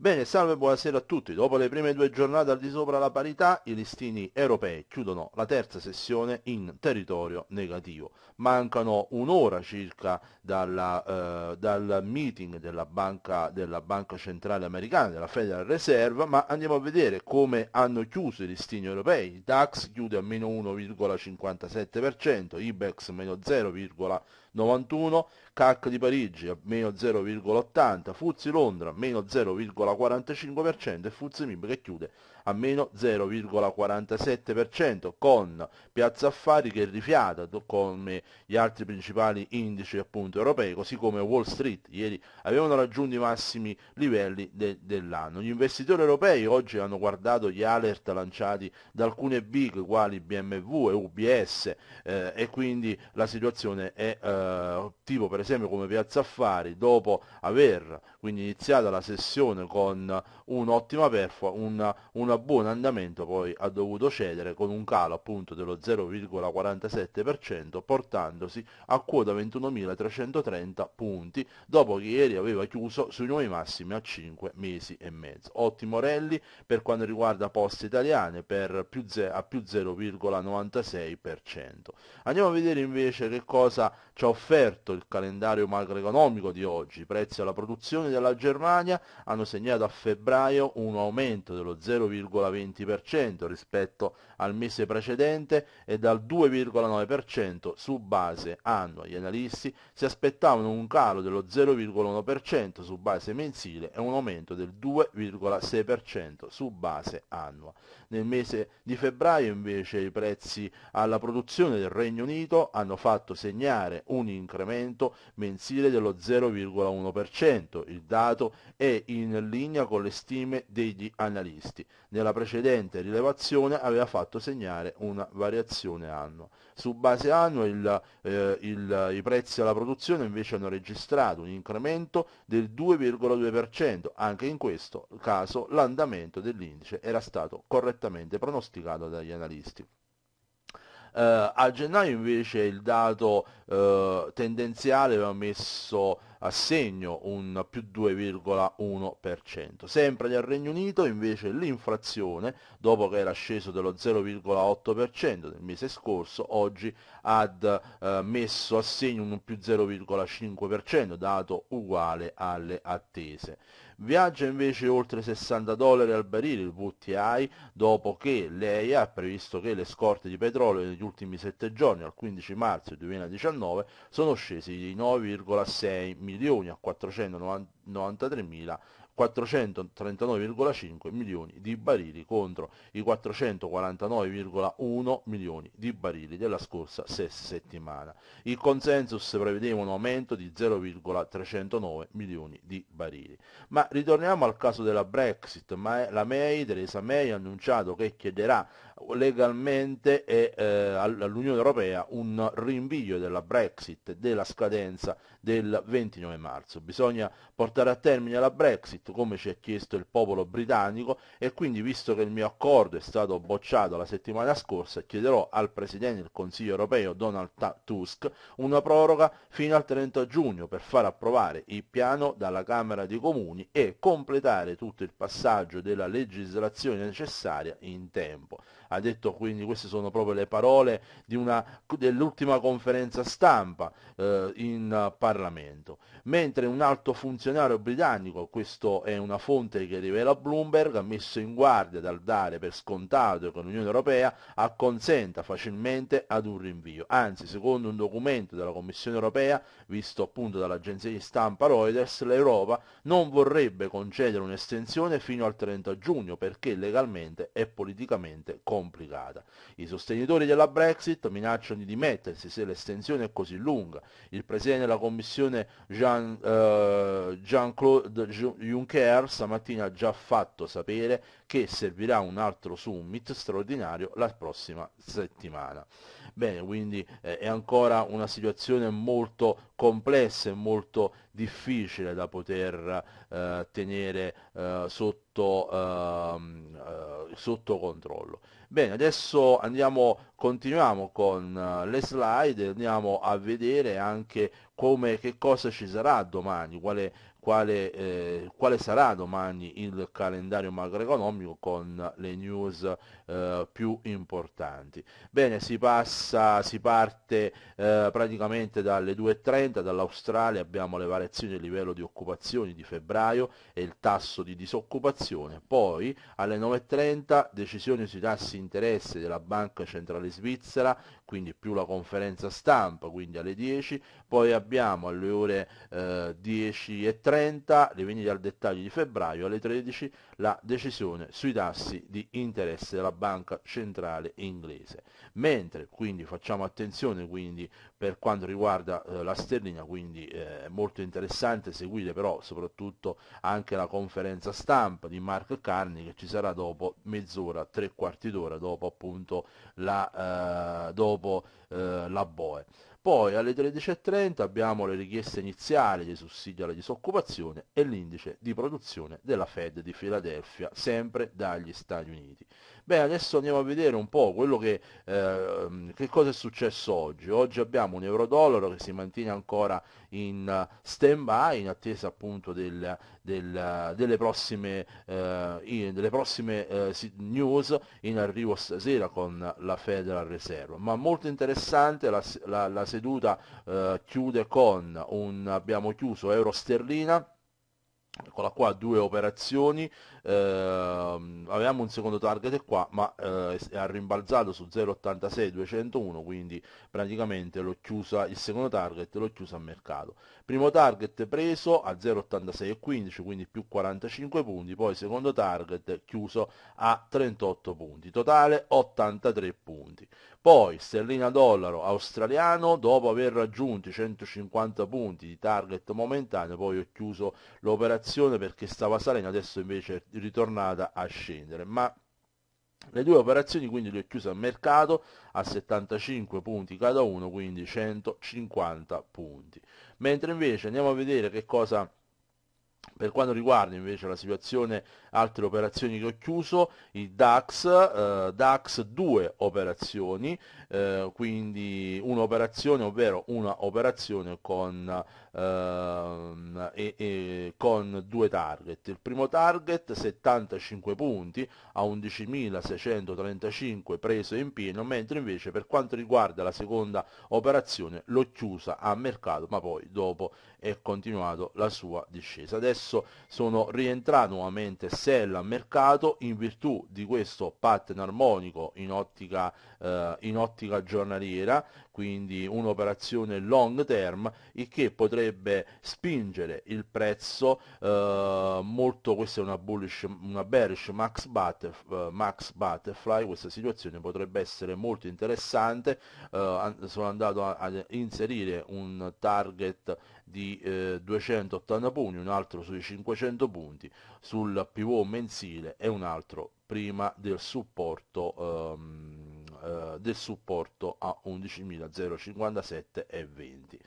Bene, salve e buonasera a tutti. Dopo le prime due giornate al di sopra la parità, i listini europei chiudono la terza sessione in territorio negativo. Mancano un'ora circa dalla, eh, dal meeting della banca, della banca, Centrale Americana, della Federal Reserve, ma andiamo a vedere come hanno chiuso i listini europei. Il DAX chiude a meno 1,57%, IBEX meno 0,5%. 91, CAC di Parigi a meno 0,80, Fuzzi Londra meno 0,45% e Fuzzi Mib che chiude a meno 0,47% con Piazza Affari che rifiata come gli altri principali indici appunto europei, così come Wall Street ieri avevano raggiunto i massimi livelli de- dell'anno. Gli investitori europei oggi hanno guardato gli alert lanciati da alcune big quali BMW e UBS eh, e quindi la situazione è eh, eh, tipo per esempio come Piazza Affari, dopo aver quindi iniziato la sessione con un'ottima performance, un, un buon andamento, poi ha dovuto cedere con un calo appunto dello 0,47%, portandosi a quota 21.330 punti, dopo che ieri aveva chiuso sui nuovi massimi a 5 mesi e mezzo. Ottimo rally per quanto riguarda poste italiane per più ze- a più 0,96%. Andiamo a vedere invece che cosa ci ha offerto il calendario macroeconomico di oggi. I prezzi alla produzione della Germania hanno segnato a febbraio un aumento dello 0,20% rispetto al mese precedente e dal 2,9% su base annua. Gli analisti si aspettavano un calo dello 0,1% su base mensile e un aumento del 2,6% su base annua. Nel mese di febbraio invece i prezzi alla produzione del Regno Unito hanno fatto segnare un un incremento mensile dello 0,1%. Il dato è in linea con le stime degli analisti. Nella precedente rilevazione aveva fatto segnare una variazione annua. Su base annua il, eh, il, i prezzi alla produzione invece hanno registrato un incremento del 2,2%. Anche in questo caso l'andamento dell'indice era stato correttamente pronosticato dagli analisti. Eh, a gennaio invece il dato eh, tendenziale aveva messo a segno un più 2,1%. Sempre nel Regno Unito invece l'inflazione, dopo che era sceso dello 0,8% nel mese scorso, oggi ha eh, messo a segno un più 0,5%, dato uguale alle attese. Viaggia invece oltre 60 dollari al barile il WTI dopo che lei ha previsto che le scorte di petrolio negli ultimi 7 giorni al 15 marzo 2019 sono scesi di 9,6 milioni a 493 mila 439,5 milioni di barili contro i 449,1 milioni di barili della scorsa settimana. Il consensus prevedeva un aumento di 0,309 milioni di barili. Ma ritorniamo al caso della Brexit. Ma la May, Theresa May ha annunciato che chiederà legalmente è eh, all'Unione Europea un rinvio della Brexit, della scadenza del 29 marzo. Bisogna portare a termine la Brexit come ci ha chiesto il popolo britannico e quindi visto che il mio accordo è stato bocciato la settimana scorsa chiederò al Presidente del Consiglio Europeo Donald Tusk una proroga fino al 30 giugno per far approvare il piano dalla Camera dei Comuni e completare tutto il passaggio della legislazione necessaria in tempo ha detto quindi queste sono proprio le parole dell'ultima conferenza stampa eh, in Parlamento, mentre un alto funzionario britannico, questa è una fonte che rivela Bloomberg, ha messo in guardia dal dare per scontato che l'Unione Europea acconsenta facilmente ad un rinvio, anzi secondo un documento della Commissione Europea, visto appunto dall'agenzia di stampa Reuters, l'Europa non vorrebbe concedere un'estensione fino al 30 giugno perché legalmente e politicamente contro complicata. I sostenitori della Brexit minacciano di dimettersi se l'estensione è così lunga. Il presidente della commissione Jean, eh, Jean-Claude Juncker stamattina ha già fatto sapere che servirà un altro summit straordinario la prossima settimana. Bene, quindi eh, è ancora una situazione molto complessa e molto difficile da poter eh, tenere eh, sotto, ehm, eh, sotto, controllo. Bene, adesso andiamo, continuiamo con eh, le slide, andiamo a vedere anche come, che cosa ci sarà domani, quale quale, eh, quale, sarà domani il calendario macroeconomico con le news eh, più importanti. Bene, si, passa, si parte eh, praticamente dalle 2.30, dall'Australia abbiamo le variazioni del livello di occupazioni di febbraio e il tasso di disoccupazione, poi alle 9.30 decisioni sui tassi interesse della Banca Centrale Svizzera, quindi più la conferenza stampa, quindi alle 10, poi abbiamo alle ore 10.30 eh, le venite al dettaglio di febbraio alle 13, la decisione sui tassi di interesse della Banca Centrale Inglese. Mentre quindi facciamo attenzione quindi, per quanto riguarda eh, la sterlina, quindi eh, è eh, molto interessante seguire però soprattutto anche la conferenza stampa di Mark Carney che ci sarà dopo mezz'ora, tre quarti d'ora dopo appunto la, eh, dopo, eh, la BOE. Poi alle 13.30 abbiamo le richieste iniziali dei sussidi alla disoccupazione e l'indice di produzione della Fed di Filadelfia, sempre dagli Stati Uniti. Bene, adesso andiamo a vedere un po' quello che, eh, che cosa è successo oggi. Oggi abbiamo un euro-dollaro che si mantiene ancora in eh, stand-by, in attesa appunto del, del, delle prossime, eh, in, delle prossime eh, news in arrivo stasera con la Federal Reserve. Ma molto interessante la, la, la seduta eh, chiude con un abbiamo chiuso euro sterlina eccola qua due operazioni eh, avevamo un secondo target qua ma eh, ha rimbalzato su 0,86 201 quindi praticamente l'ho chiusa il secondo target l'ho chiusa a mercato primo target preso a 0,86,15 quindi più 45 punti poi secondo target chiuso a 38 punti totale 83 punti poi sterlina dollaro australiano dopo aver raggiunto i 150 punti di target momentaneo poi ho chiuso l'operazione operazione perché stava salendo, adesso invece è ritornata a scendere, ma le due operazioni quindi le ho chiuse a mercato a 75 punti cada uno, quindi 150 punti. Mentre invece andiamo a vedere che cosa per quanto riguarda invece la situazione, altre operazioni che ho chiuso, il DAX, eh, DAX 2 operazioni, eh, quindi un'operazione ovvero una operazione con, ehm, e, e con due target il primo target 75 punti a 11.635 preso in pieno mentre invece per quanto riguarda la seconda operazione l'ho chiusa a mercato ma poi dopo è continuato la sua discesa adesso sono rientrato nuovamente sell a mercato in virtù di questo pattern armonico in ottica, eh, in ottica ottica giornaliera, quindi un'operazione long term, il che potrebbe spingere il prezzo eh, molto, questa è una, bullish, una bearish max, butterf eh, max, butterfly, questa situazione potrebbe essere molto interessante, eh, sono andato a, a, inserire un target di eh, 280 punti, un altro sui 500 punti, sul pivot mensile e un altro prima del supporto ehm, eh, del supporto a 11.057 11.057,20.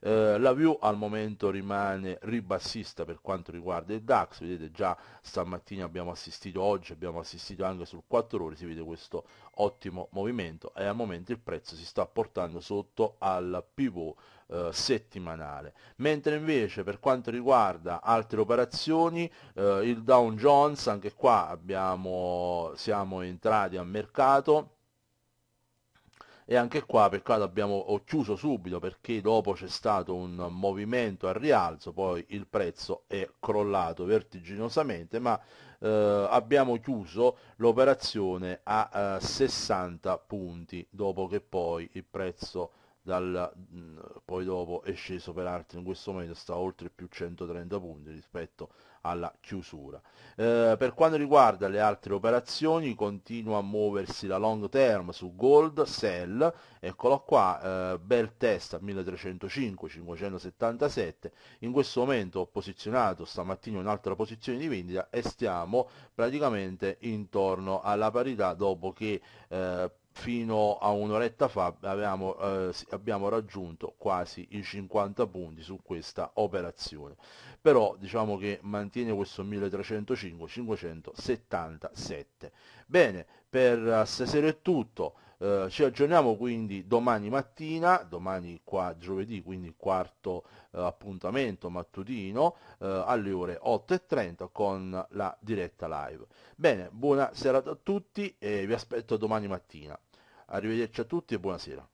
Eh, la view al momento rimane ribassista per quanto riguarda il DAX, vedete già stamattina abbiamo assistito, oggi abbiamo assistito anche sul 4 ore, si vede questo ottimo movimento e al momento il prezzo si sta portando sotto al pivot eh, settimanale mentre invece per quanto riguarda altre operazioni eh, il Dow Jones anche qua abbiamo siamo entrati a mercato e anche qua per caso abbiamo ho chiuso subito perché dopo c'è stato un movimento al rialzo poi il prezzo è crollato vertiginosamente ma eh, abbiamo chiuso l'operazione a eh, 60 punti dopo che poi il prezzo dal, mm, poi dopo è sceso peraltro in questo momento sta oltre più 130 punti rispetto alla chiusura eh, per quanto riguarda le altre operazioni continua a muoversi la long term su gold sell eccolo qua eh, bel test a 1305 577 in questo momento ho posizionato stamattina un'altra posizione di vendita e stiamo praticamente intorno alla parità dopo che eh, fino a un'oretta fa avevamo, eh, abbiamo raggiunto quasi i 50 punti su questa operazione però diciamo che mantiene questo 1305 577 bene per eh, stasera è tutto eh, ci aggiorniamo quindi domani mattina domani qua giovedì quindi quarto eh, appuntamento mattutino eh, alle ore 8.30 con la diretta live bene buona serata a tutti e vi aspetto domani mattina Arrivederci a tutti e buonasera.